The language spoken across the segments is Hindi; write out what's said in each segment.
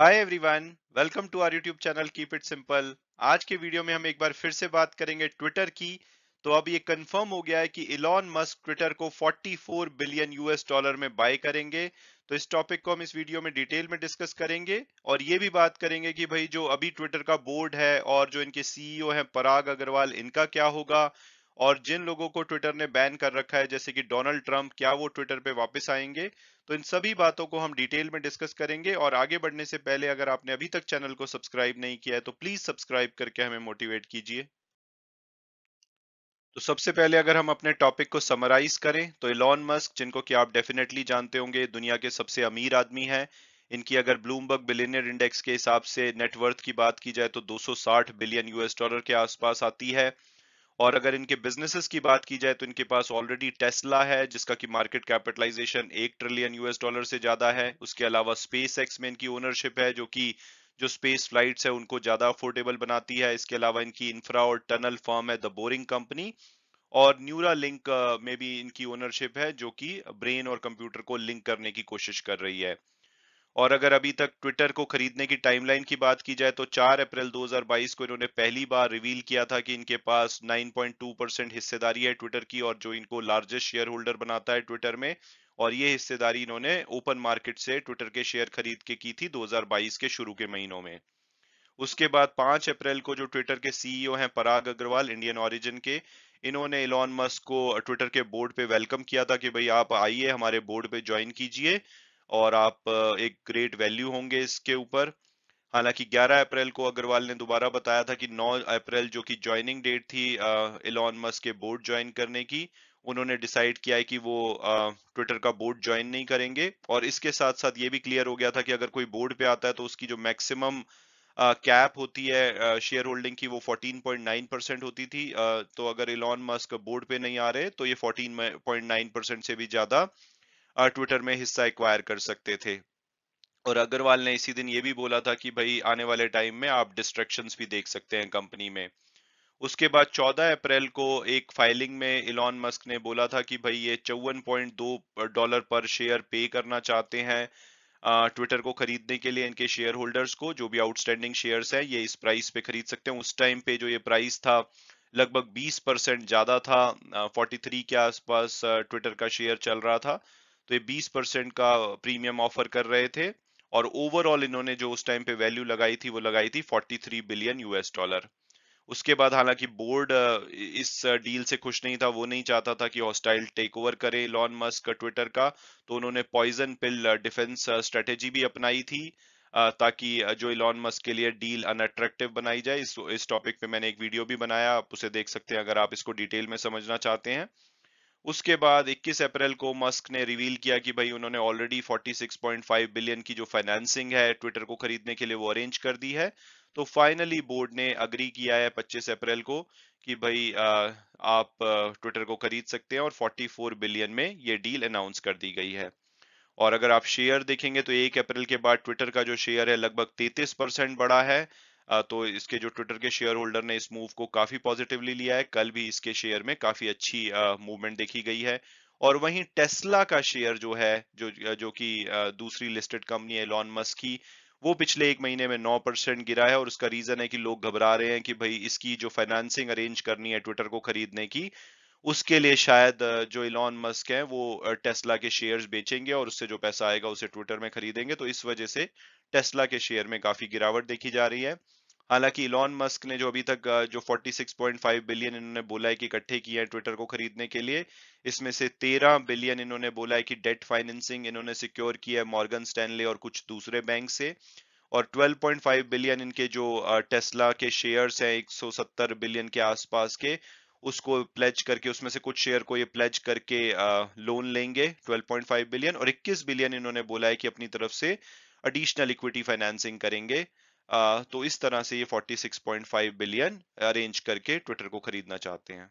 hi everyone welcome to our YouTube channel keep it simple आज के वीडियो में हम एक बार फिर से बात करेंगे ट्विटर की तो अब ये कंफर्म हो गया है कि इलॉन मस्क ट्विटर को 44 बिलियन यूएस डॉलर में बाय करेंगे तो इस टॉपिक को हम इस वीडियो में डिटेल में डिस्कस करेंगे और ये भी बात करेंगे कि भाई जो अभी ट्विटर का बोर्ड है और जो इनके सीईओ है पराग अग्रवाल इनका क्या होगा और जिन लोगों को ट्विटर ने बैन कर रखा है जैसे कि डोनाल्ड ट्रंप क्या वो ट्विटर पे वापस आएंगे तो इन सभी बातों को हम डिटेल में डिस्कस करेंगे और आगे बढ़ने से पहले अगर आपने अभी तक चैनल को सब्सक्राइब नहीं किया है तो प्लीज सब्सक्राइब करके हमें मोटिवेट कीजिए तो सबसे पहले अगर हम अपने टॉपिक को समराइज करें तो इलॉन मस्क जिनको कि आप डेफिनेटली जानते होंगे दुनिया के सबसे अमीर आदमी हैं इनकी अगर ब्लूमबर्ग बिलियनियर इंडेक्स के हिसाब से नेटवर्थ की बात की जाए तो 260 बिलियन यूएस डॉलर के आसपास आती है और अगर इनके बिजनेसेस की बात की जाए तो इनके पास ऑलरेडी टेस्ला है जिसका कि मार्केट कैपिटलाइजेशन एक ट्रिलियन यूएस डॉलर से ज्यादा है उसके अलावा स्पेस एक्स में इनकी ओनरशिप है जो कि जो स्पेस फ्लाइट्स है उनको ज्यादा अफोर्डेबल बनाती है इसके अलावा इनकी इंफ्रा और टनल फॉर्म है द बोरिंग कंपनी और न्यूरा लिंक uh, में भी इनकी ओनरशिप है जो कि ब्रेन और कंप्यूटर को लिंक करने की कोशिश कर रही है और अगर अभी तक ट्विटर को खरीदने की टाइमलाइन की बात की जाए तो 4 अप्रैल 2022 को इन्होंने पहली बार रिवील किया था कि इनके पास 9.2 परसेंट हिस्सेदारी है ट्विटर की और जो इनको लार्जेस्ट शेयर होल्डर बनाता है ट्विटर में और ये हिस्सेदारी इन्होंने ओपन मार्केट से ट्विटर के शेयर खरीद के की थी दो के शुरू के महीनों में उसके बाद पांच अप्रैल को जो ट्विटर के सीईओ e हैं पराग अग्रवाल इंडियन ओरिजिन के इन्होंने इलॉन मस्क को ट्विटर के बोर्ड पे वेलकम किया था कि भाई आप आइए हमारे बोर्ड पे ज्वाइन कीजिए और आप एक ग्रेट वैल्यू होंगे इसके ऊपर हालांकि 11 अप्रैल को अग्रवाल ने दोबारा बताया था कि 9 अप्रैल जो कि ज्वाइनिंग डेट थी इलॉन मस्क के बोर्ड ज्वाइन करने की उन्होंने डिसाइड किया है कि वो ट्विटर का बोर्ड ज्वाइन नहीं करेंगे और इसके साथ साथ ये भी क्लियर हो गया था कि अगर कोई बोर्ड पे आता है तो उसकी जो मैक्सिमम कैप होती है शेयर होल्डिंग की वो 14.9 परसेंट होती थी तो अगर इलॉन मस्क बोर्ड पे नहीं आ रहे तो ये 14.9 परसेंट से भी ज्यादा ट्विटर में हिस्सा एक्वायर कर सकते थे और अग्रवाल ने इसी दिन ये भी बोला था कि भाई आने वाले टाइम में आप डिस्ट्रक्शन भी देख सकते हैं कंपनी में उसके बाद 14 अप्रैल को एक फाइलिंग में इलॉन मस्क ने बोला था कि भाई ये चौवन पॉइंट दो डॉलर पर शेयर पे करना चाहते हैं ट्विटर को खरीदने के लिए इनके शेयर होल्डर्स को जो भी आउटस्टैंडिंग शेयर्स हैं ये इस प्राइस पे खरीद सकते हैं उस टाइम पे जो ये प्राइस था लगभग 20 परसेंट ज़्यादा था 43 के आसपास ट्विटर का शेयर चल रहा था तो ये 20 परसेंट का प्रीमियम ऑफर कर रहे थे और ओवरऑल इन्होंने जो उस टाइम पे वैल्यू लगाई थी वो लगाई थी 43 बिलियन यूएस डॉलर उसके बाद हालांकि बोर्ड इस डील से खुश नहीं था वो नहीं चाहता था कि हॉस्टाइल टेक ओवर करे लॉन मस्क ट्विटर का तो उन्होंने पॉइजन पिल डिफेंस स्ट्रेटेजी भी अपनाई थी ताकि जो इलॉन मस्क के लिए डील अनअट्रैक्टिव बनाई जाए इस इस टॉपिक पे मैंने एक वीडियो भी बनाया आप उसे देख सकते हैं अगर आप इसको डिटेल में समझना चाहते हैं उसके बाद 21 अप्रैल को मस्क ने रिवील किया कि भाई उन्होंने ऑलरेडी 46.5 बिलियन की जो फाइनेंसिंग है ट्विटर को खरीदने के लिए वो अरेंज कर दी है तो फाइनली बोर्ड ने अग्री किया है 25 अप्रैल को कि भाई आ, आप ट्विटर को खरीद सकते हैं और 44 बिलियन में ये डील अनाउंस कर दी गई है और अगर आप शेयर देखेंगे तो एक अप्रैल के बाद ट्विटर का जो शेयर है लगभग तैतीस परसेंट बढ़ा है तो इसके जो ट्विटर के शेयर होल्डर ने इस मूव को काफी पॉजिटिवली लिया है कल भी इसके शेयर में काफी अच्छी मूवमेंट देखी गई है और वहीं टेस्ला का शेयर जो है जो जो कि दूसरी लिस्टेड कंपनी है लॉन मस्क की वो पिछले एक महीने में 9 परसेंट गिरा है और उसका रीजन है कि लोग घबरा रहे हैं कि भाई इसकी जो फाइनेंसिंग अरेंज करनी है ट्विटर को खरीदने की उसके लिए शायद जो इलॉन मस्क है वो टेस्ला के शेयर्स बेचेंगे और उससे जो पैसा आएगा उसे ट्विटर में खरीदेंगे तो इस वजह से टेस्ला के शेयर में काफी गिरावट देखी जा रही है हालांकि इलॉन मस्क ने जो अभी तक जो 46.5 बिलियन इन्होंने बोला है कि इकट्ठे किए हैं ट्विटर को खरीदने के लिए इसमें से 13 बिलियन इन्होंने बोला है कि डेट फाइनेंसिंग इन्होंने सिक्योर किया है मॉर्गन स्टैनले और कुछ दूसरे बैंक से और 12.5 बिलियन इनके जो टेस्ला के शेयर्स हैं 170 बिलियन के आसपास के उसको प्लेज करके उसमें से कुछ शेयर को ये प्लेज करके लोन लेंगे 12.5 बिलियन और 21 बिलियन इन्होंने बोला है कि अपनी तरफ से एडिशनल इक्विटी फाइनेंसिंग करेंगे तो इस तरह से ये 46.5 बिलियन अरेंज करके ट्विटर को खरीदना चाहते हैं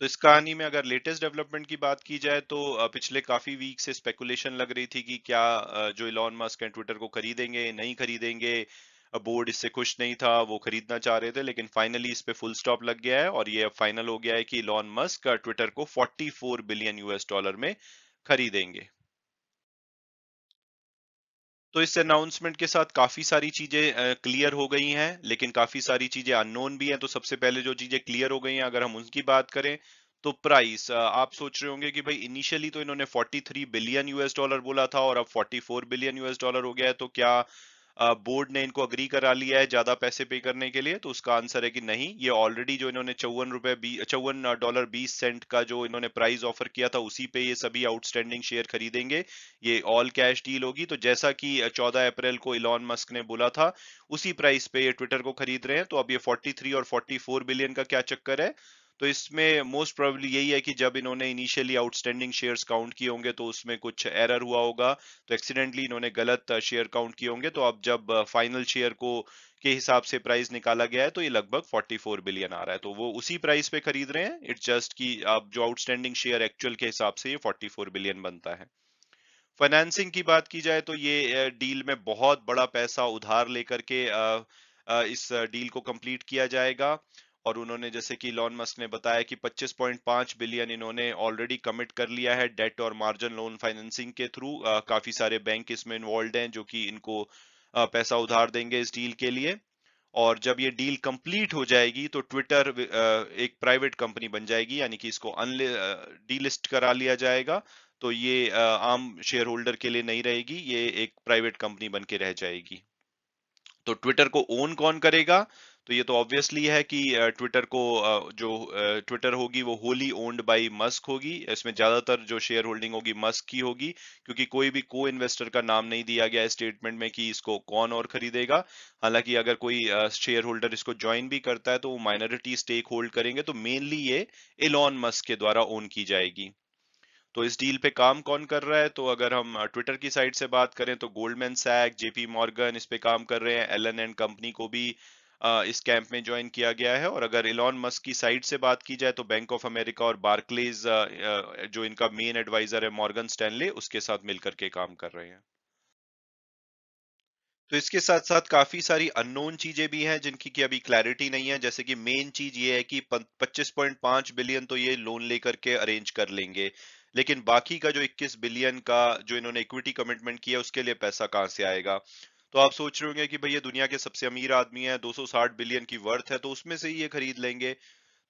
तो इस कहानी में अगर लेटेस्ट डेवलपमेंट की बात की जाए तो पिछले काफी वीक से स्पेकुलेशन लग रही थी कि क्या जो इलॉन मस्क एंड ट्विटर को खरीदेंगे नहीं खरीदेंगे बोर्ड इससे खुश नहीं था वो खरीदना चाह रहे थे लेकिन फाइनली इस पे फुल स्टॉप लग गया है और ये अब फाइनल हो गया है कि इलॉन मस्क ट्विटर को 44 बिलियन यूएस डॉलर में खरीदेंगे तो इस अनाउंसमेंट के साथ काफी सारी चीजें क्लियर हो गई हैं लेकिन काफी सारी चीजें अननोन भी हैं तो सबसे पहले जो चीजें क्लियर हो गई हैं अगर हम उनकी बात करें तो प्राइस आप सोच रहे होंगे कि भाई इनिशियली तो इन्होंने 43 बिलियन यूएस डॉलर बोला था और अब 44 बिलियन यूएस डॉलर हो गया है तो क्या बोर्ड ने इनको अग्री करा लिया है ज्यादा पैसे पे करने के लिए तो उसका आंसर है कि नहीं ये ऑलरेडी जो इन्होंने चौवन रुपए चौवन डॉलर बीस सेंट का जो इन्होंने प्राइस ऑफर किया था उसी पे ये सभी आउटस्टैंडिंग शेयर खरीदेंगे ये ऑल कैश डील होगी तो जैसा कि चौदह अप्रैल को इलॉन मस्क ने बोला था उसी प्राइस पे ये ट्विटर को खरीद रहे हैं तो अब ये फोर्टी और फोर्टी बिलियन का क्या चक्कर है तो इसमें मोस्ट प्रोबेबली यही है कि जब इन्होंने इनिशियली आउटस्टैंडिंग शेयर्स काउंट किए होंगे तो उसमें कुछ एरर हुआ होगा तो एक्सीडेंटली इन्होंने गलत शेयर uh, काउंट किए होंगे तो अब जब फाइनल uh, शेयर को के हिसाब से प्राइस निकाला गया है तो ये लगभग 44 बिलियन आ रहा है तो वो उसी प्राइस पे खरीद रहे हैं इट्स जस्ट की आप जो आउटस्टैंडिंग शेयर एक्चुअल के हिसाब से ये फोर्टी बिलियन बनता है फाइनेंसिंग की बात की जाए तो ये डील uh, में बहुत बड़ा पैसा उधार लेकर के इस डील को कंप्लीट किया जाएगा और उन्होंने जैसे कि लॉन मस्क ने बताया कि 25.5 बिलियन इन्होंने ऑलरेडी कमिट कर लिया है डेट और मार्जिन लोन फाइनेंसिंग के थ्रू काफी सारे बैंक इसमें इन्वॉल्व हैं जो कि इनको आ, पैसा उधार देंगे इस डील के लिए और जब ये डील कंप्लीट हो जाएगी तो ट्विटर एक प्राइवेट कंपनी बन जाएगी यानी कि इसको अनलि डीलिस्ट करा लिया जाएगा तो ये आम शेयर होल्डर के लिए नहीं रहेगी ये एक प्राइवेट कंपनी बन के रह जाएगी तो ट्विटर को ओन कौन करेगा तो ये तो ऑब्वियसली है कि ट्विटर को जो ट्विटर होगी वो होली ओन्ड बाय मस्क होगी इसमें ज्यादातर जो शेयर होल्डिंग होगी मस्क की होगी क्योंकि कोई भी को इन्वेस्टर का नाम नहीं दिया गया स्टेटमेंट में कि इसको कौन और खरीदेगा हालांकि अगर कोई शेयर होल्डर इसको ज्वाइन भी करता है तो वो माइनॉरिटी स्टेक होल्ड करेंगे तो मेनली ये इलॉन मस्क के द्वारा ओन की जाएगी तो इस डील पे काम कौन कर रहा है तो अगर हम ट्विटर की साइड से बात करें तो गोल्डमैन सैक जेपी मॉर्गन इस पे काम कर रहे हैं एल एंड कंपनी को भी इस कैंप में ज्वाइन किया गया है और अगर इलॉन मस्क की साइड से बात की जाए तो बैंक ऑफ अमेरिका और बार्कलेज जो इनका मेन एडवाइजर है मॉर्गन स्टैनले उसके साथ मिलकर के काम कर रहे हैं तो इसके साथ साथ काफी सारी अननोन चीजें भी हैं जिनकी की अभी क्लैरिटी नहीं है जैसे कि मेन चीज ये है कि 25.5 बिलियन तो ये लोन लेकर के अरेंज कर लेंगे लेकिन बाकी का जो 21 बिलियन का जो इन्होंने इक्विटी कमिटमेंट किया उसके लिए पैसा कहां से आएगा तो आप सोच रहे होंगे कि भाई ये दुनिया के सबसे अमीर आदमी है 260 बिलियन की वर्थ है तो उसमें से ही ये खरीद लेंगे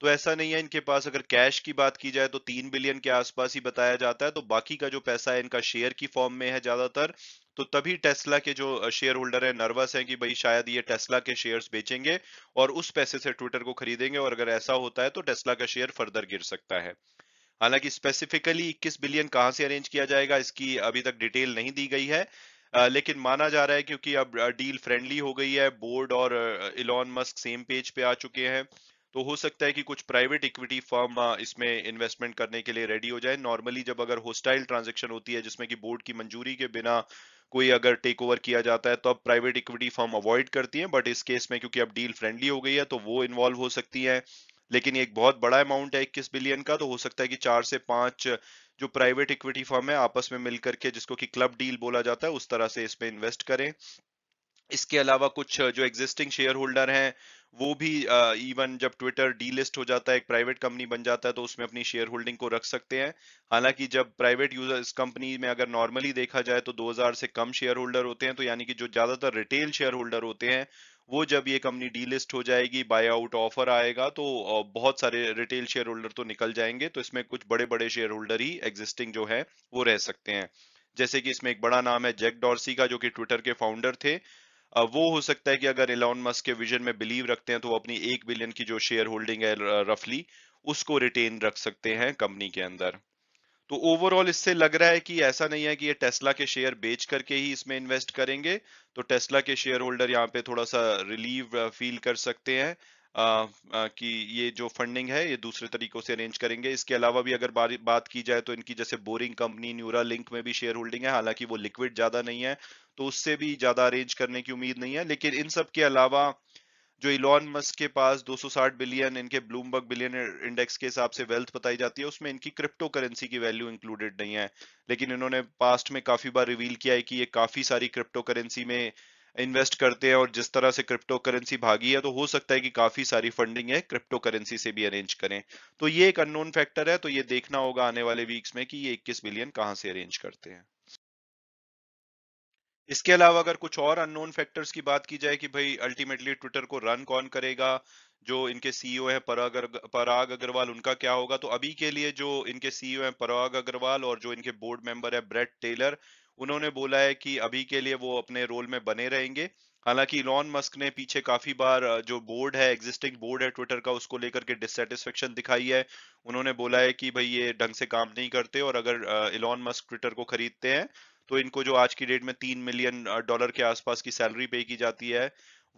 तो ऐसा नहीं है इनके पास अगर कैश की बात की जाए तो तीन बिलियन के आसपास ही बताया जाता है तो बाकी का जो पैसा है इनका शेयर की फॉर्म में है ज्यादातर तो तभी टेस्ला के जो शेयर होल्डर है नर्वस हैं कि भाई शायद ये टेस्ला के शेयर्स बेचेंगे और उस पैसे से ट्विटर को खरीदेंगे और अगर ऐसा होता है तो टेस्ला का शेयर फर्दर गिर सकता है हालांकि स्पेसिफिकली 21 बिलियन कहां से अरेंज किया जाएगा इसकी अभी तक डिटेल नहीं दी गई है लेकिन माना जा रहा है क्योंकि अब डील फ्रेंडली हो गई है बोर्ड और इलॉन मस्क सेम पेज पे आ चुके हैं तो हो सकता है कि कुछ प्राइवेट इक्विटी फर्म इसमें इन्वेस्टमेंट करने के लिए रेडी हो जाए नॉर्मली जब अगर होस्टाइल ट्रांजेक्शन होती है जिसमें कि बोर्ड की मंजूरी के बिना कोई अगर टेक ओवर किया जाता है तो अब प्राइवेट इक्विटी फर्म अवॉइड करती है बट इस केस में क्योंकि अब डील फ्रेंडली हो गई है तो वो इन्वॉल्व हो सकती है लेकिन ये एक बहुत बड़ा अमाउंट है इक्कीस बिलियन का तो हो सकता है कि चार से पांच जो प्राइवेट इक्विटी फर्म है आपस में मिलकर के जिसको कि क्लब डील बोला जाता है उस तरह से इसमें इन्वेस्ट करें इसके अलावा कुछ जो एग्जिस्टिंग शेयर होल्डर हैं वो भी इवन जब ट्विटर डीलिस्ट हो जाता है एक प्राइवेट कंपनी बन जाता है तो उसमें अपनी शेयर होल्डिंग को रख सकते हैं हालांकि जब प्राइवेट यूजर इस कंपनी में अगर नॉर्मली देखा जाए तो 2000 से कम शेयर होल्डर होते हैं तो यानी कि जो ज्यादातर रिटेल शेयर होल्डर होते हैं वो जब ये कंपनी डीलिस्ट हो जाएगी बाय आउट ऑफर आएगा तो बहुत सारे रिटेल शेयर होल्डर तो निकल जाएंगे तो इसमें कुछ बड़े बड़े शेयर होल्डर ही एग्जिस्टिंग जो है वो रह सकते हैं जैसे कि इसमें एक बड़ा नाम है जैक डॉर्सी का जो कि ट्विटर के फाउंडर थे वो हो सकता है कि अगर एलॉन मस्क के विजन में बिलीव रखते हैं तो वो अपनी एक बिलियन की जो शेयर होल्डिंग है रफली उसको रिटेन रख सकते हैं कंपनी के अंदर तो ओवरऑल इससे लग रहा है कि ऐसा नहीं है कि ये टेस्ला के शेयर बेच करके ही इसमें इन्वेस्ट करेंगे तो टेस्ला के शेयर होल्डर यहाँ पे थोड़ा सा रिलीव फील कर सकते हैं आ, uh, आ, uh, कि ये जो फंडिंग है ये दूसरे तरीकों से अरेंज करेंगे इसके अलावा भी अगर बात की जाए तो इनकी जैसे बोरिंग कंपनी न्यूरा लिंक में भी शेयर होल्डिंग है हालांकि वो लिक्विड ज्यादा नहीं है तो उससे भी ज्यादा अरेंज करने की उम्मीद नहीं है लेकिन इन सब के अलावा जो इलॉन मस्क के पास 260 बिलियन इनके ब्लूमबर्ग बिलियन इंडेक्स के हिसाब से वेल्थ बताई जाती है उसमें इनकी क्रिप्टो करेंसी की वैल्यू इंक्लूडेड नहीं है लेकिन इन्होंने पास्ट में काफी बार रिवील किया है कि ये काफी सारी क्रिप्टो करेंसी में इन्वेस्ट करते हैं और जिस तरह से क्रिप्टो करेंसी भागी है तो हो सकता है कि काफी सारी फंडिंग है क्रिप्टो करेंसी से भी अरेंज करें तो ये एक अननोन फैक्टर है तो ये देखना होगा आने वाले वीक्स में कि ये 21 बिलियन कहां से अरेंज करते हैं इसके अलावा अगर कुछ और अननोन फैक्टर्स की बात की जाए कि भाई अल्टीमेटली ट्विटर को रन कौन करेगा जो इनके सीईओ है पराग पराग अग्रवाल उनका क्या होगा तो अभी के लिए जो इनके सीईओ हैं पराग अग्रवाल और जो इनके बोर्ड मेंबर है ब्रेड टेलर उन्होंने बोला है कि अभी के लिए वो अपने रोल में बने रहेंगे हालांकि इलॉन मस्क ने पीछे काफी बार जो बोर्ड है एग्जिस्टिंग बोर्ड है ट्विटर का उसको लेकर के डिससेटिस्फेक्शन दिखाई है उन्होंने बोला है कि भाई ये ढंग से काम नहीं करते और अगर इलॉन मस्क ट्विटर को खरीदते हैं तो इनको जो आज की डेट में तीन मिलियन डॉलर के आसपास की सैलरी पे की जाती है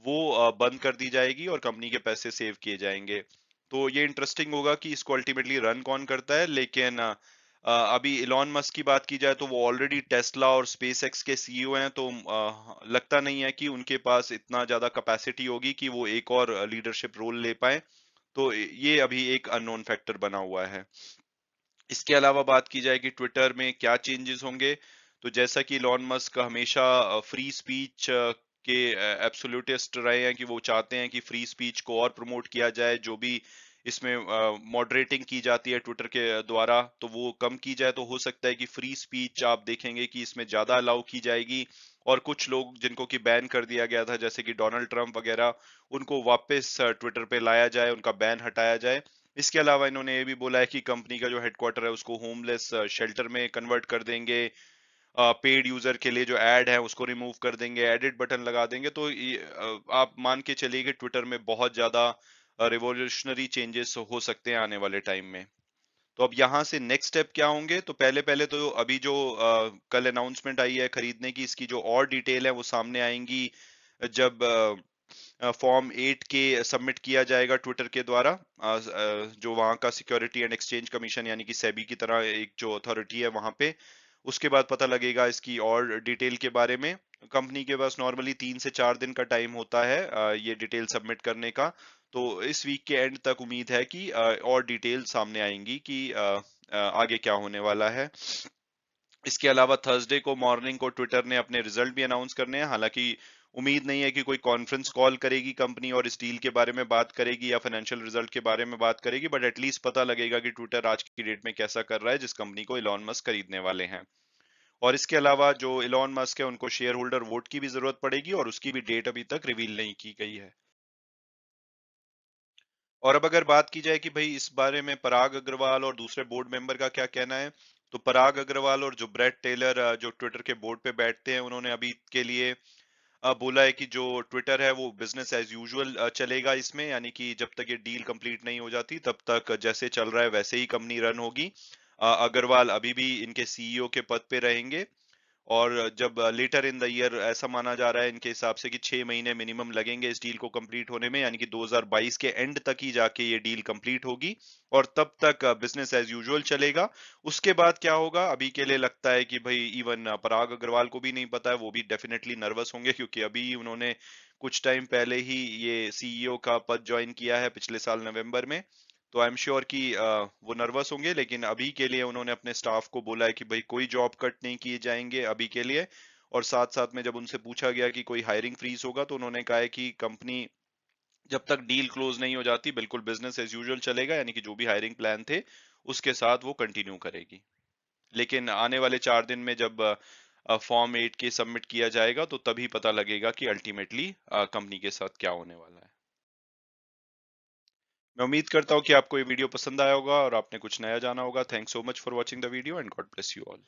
वो बंद कर दी जाएगी और कंपनी के पैसे सेव किए जाएंगे तो ये इंटरेस्टिंग होगा कि इसको अल्टीमेटली रन कौन करता है लेकिन अभी इलॉन मस्क की बात की जाए तो वो ऑलरेडी टेस्ला और स्पेस एक्स के सीईओ e हैं तो लगता नहीं है कि उनके पास इतना ज्यादा कैपेसिटी होगी कि वो एक और लीडरशिप रोल ले पाए तो ये अभी एक अननोन फैक्टर बना हुआ है इसके अलावा बात की जाए कि ट्विटर में क्या चेंजेस होंगे तो जैसा कि इलॉन मस्क हमेशा फ्री स्पीच के एब्सोल्यूटिस्ट रहे हैं कि वो चाहते हैं कि फ्री स्पीच को और प्रमोट किया जाए जो भी इसमें मॉडरेटिंग की जाती है ट्विटर के द्वारा तो वो कम की जाए तो हो सकता है कि फ्री स्पीच आप देखेंगे कि इसमें ज़्यादा अलाउ की जाएगी और कुछ लोग जिनको कि बैन कर दिया गया था जैसे कि डोनाल्ड ट्रंप वगैरह उनको वापस ट्विटर पे लाया जाए उनका बैन हटाया जाए इसके अलावा इन्होंने ये भी बोला है कि कंपनी का जो हेडक्वार्टर है उसको होमलेस शेल्टर में कन्वर्ट कर देंगे पेड यूजर के लिए जो एड है उसको रिमूव कर देंगे एडिट बटन लगा देंगे तो आप मान के चलिए कि ट्विटर में बहुत ज़्यादा रिवोल्यूशनरी चेंजेस हो सकते हैं आने वाले टाइम में तो अब यहाँ से नेक्स्ट स्टेप क्या होंगे तो पहले पहले तो अभी जो आ, कल अनाउंसमेंट आई है खरीदने की इसकी जो और डिटेल है वो सामने आएंगी जब फॉर्म एट के सबमिट किया जाएगा ट्विटर के द्वारा आ, जो वहां का सिक्योरिटी एंड एक्सचेंज कमीशन यानी कि सेबी की तरह एक जो अथॉरिटी है वहां पे उसके बाद पता लगेगा इसकी और डिटेल के बारे में कंपनी के पास नॉर्मली तीन से चार दिन का टाइम होता है ये डिटेल सबमिट करने का तो इस वीक के एंड तक उम्मीद है कि और डिटेल सामने आएंगी कि आगे क्या होने वाला है इसके अलावा थर्सडे को मॉर्निंग को ट्विटर ने अपने रिजल्ट भी अनाउंस करने हैं हालांकि उम्मीद नहीं है कि कोई कॉन्फ्रेंस कॉल करेगी कंपनी और इस डील के बारे में बात करेगी या फाइनेंशियल रिजल्ट के बारे में बात करेगी बट एटलीस्ट पता लगेगा कि ट्विटर आज की डेट में कैसा कर रहा है जिस कंपनी को इलॉन मस्क खरीदने वाले हैं और इसके अलावा जो इलॉन मस्क है उनको शेयर होल्डर वोट की भी जरूरत पड़ेगी और उसकी भी डेट अभी तक रिवील नहीं की गई है और अब अगर बात की जाए कि भाई इस बारे में पराग अग्रवाल और दूसरे बोर्ड मेंबर का क्या कहना है तो पराग अग्रवाल और जो ब्रेड टेलर जो ट्विटर के बोर्ड पे बैठते हैं उन्होंने अभी के लिए बोला है कि जो ट्विटर है वो बिजनेस एज यूजुअल चलेगा इसमें यानी कि जब तक ये डील कंप्लीट नहीं हो जाती तब तक जैसे चल रहा है वैसे ही कंपनी रन होगी अग्रवाल अभी भी इनके सीईओ के पद पे रहेंगे और जब लेटर इन द ईयर ऐसा माना जा रहा है इनके हिसाब से कि छह महीने मिनिमम लगेंगे इस डील को कंप्लीट होने में यानी कि 2022 के एंड तक ही जाके ये डील कंप्लीट होगी और तब तक बिजनेस एज यूजुअल चलेगा उसके बाद क्या होगा अभी के लिए लगता है कि भाई इवन पराग अग्रवाल को भी नहीं पता है वो भी डेफिनेटली नर्वस होंगे क्योंकि अभी उन्होंने कुछ टाइम पहले ही ये सीईओ का पद ज्वाइन किया है पिछले साल नवंबर में तो आई एम श्योर कि वो नर्वस होंगे लेकिन अभी के लिए उन्होंने अपने स्टाफ को बोला है कि भाई कोई जॉब कट नहीं किए जाएंगे अभी के लिए और साथ साथ में जब उनसे पूछा गया कि कोई हायरिंग फ्रीज होगा तो उन्होंने कहा है कि कंपनी जब तक डील क्लोज नहीं हो जाती बिल्कुल बिजनेस एज यूजल चलेगा यानी कि जो भी हायरिंग प्लान थे उसके साथ वो कंटिन्यू करेगी लेकिन आने वाले चार दिन में जब फॉर्म एट के सबमिट किया जाएगा तो तभी पता लगेगा कि अल्टीमेटली कंपनी के साथ क्या होने वाला है मैं उम्मीद करता हूँ कि आपको ये वीडियो पसंद आया होगा और आपने कुछ नया जाना होगा thank so much for watching the video and God bless you all